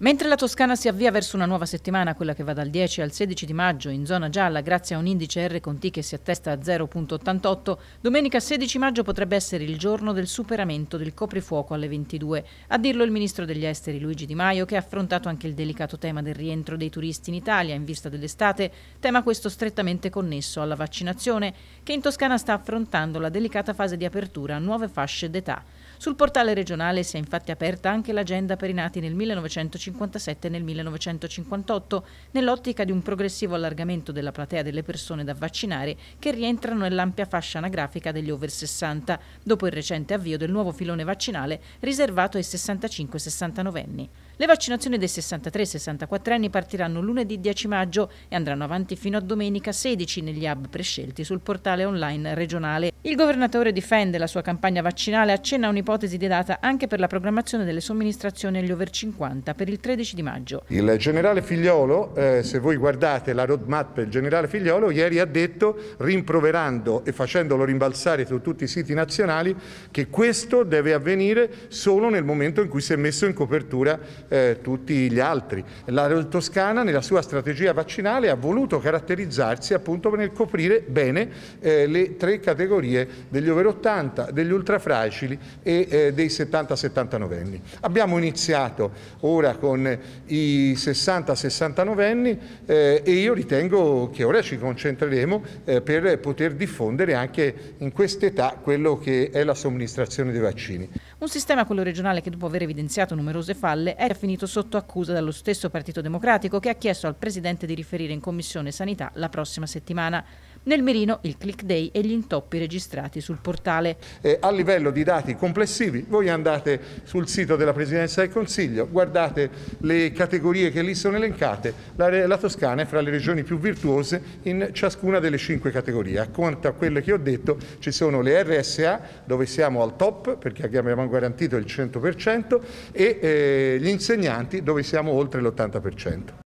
Mentre la Toscana si avvia verso una nuova settimana, quella che va dal 10 al 16 di maggio in zona gialla grazie a un indice R con T che si attesta a 0.88, domenica 16 maggio potrebbe essere il giorno del superamento del coprifuoco alle 22. A dirlo il ministro degli esteri Luigi Di Maio che ha affrontato anche il delicato tema del rientro dei turisti in Italia in vista dell'estate, tema questo strettamente connesso alla vaccinazione che in Toscana sta affrontando la delicata fase di apertura a nuove fasce d'età. Sul portale regionale si è infatti aperta anche l'agenda per i nati nel 1957 e nel 1958, nell'ottica di un progressivo allargamento della platea delle persone da vaccinare che rientrano nell'ampia fascia anagrafica degli over 60, dopo il recente avvio del nuovo filone vaccinale riservato ai 65-69 anni. Le vaccinazioni dei 63 64 anni partiranno lunedì 10 maggio e andranno avanti fino a domenica 16 negli hub prescelti sul portale online regionale. Il governatore difende la sua campagna vaccinale, e accenna un'ipotesi di data anche per la programmazione delle somministrazioni agli over 50 per il 13 di maggio. Il generale Figliolo, eh, se voi guardate la roadmap del generale Figliolo, ieri ha detto, rimproverando e facendolo rimbalzare su tutti i siti nazionali, che questo deve avvenire solo nel momento in cui si è messo in copertura eh, tutti gli altri. La Toscana nella sua strategia vaccinale ha voluto caratterizzarsi appunto nel coprire bene eh, le tre categorie degli over 80, degli ultrafragili e eh, dei 70-79 anni. Abbiamo iniziato ora con i 60-69 anni eh, e io ritengo che ora ci concentreremo eh, per poter diffondere anche in quest'età quello che è la somministrazione dei vaccini. Un sistema quello regionale che dopo aver evidenziato numerose falle è finito sotto accusa dallo stesso Partito Democratico che ha chiesto al Presidente di riferire in Commissione Sanità la prossima settimana. Nel mirino il click day e gli intoppi registrati sul portale. Eh, a livello di dati complessivi, voi andate sul sito della Presidenza del Consiglio, guardate le categorie che lì sono elencate, la, la Toscana è fra le regioni più virtuose in ciascuna delle cinque categorie. Accanto a quelle che ho detto ci sono le RSA, dove siamo al top, perché abbiamo garantito il 100%, e eh, gli insegnanti, dove siamo oltre l'80%.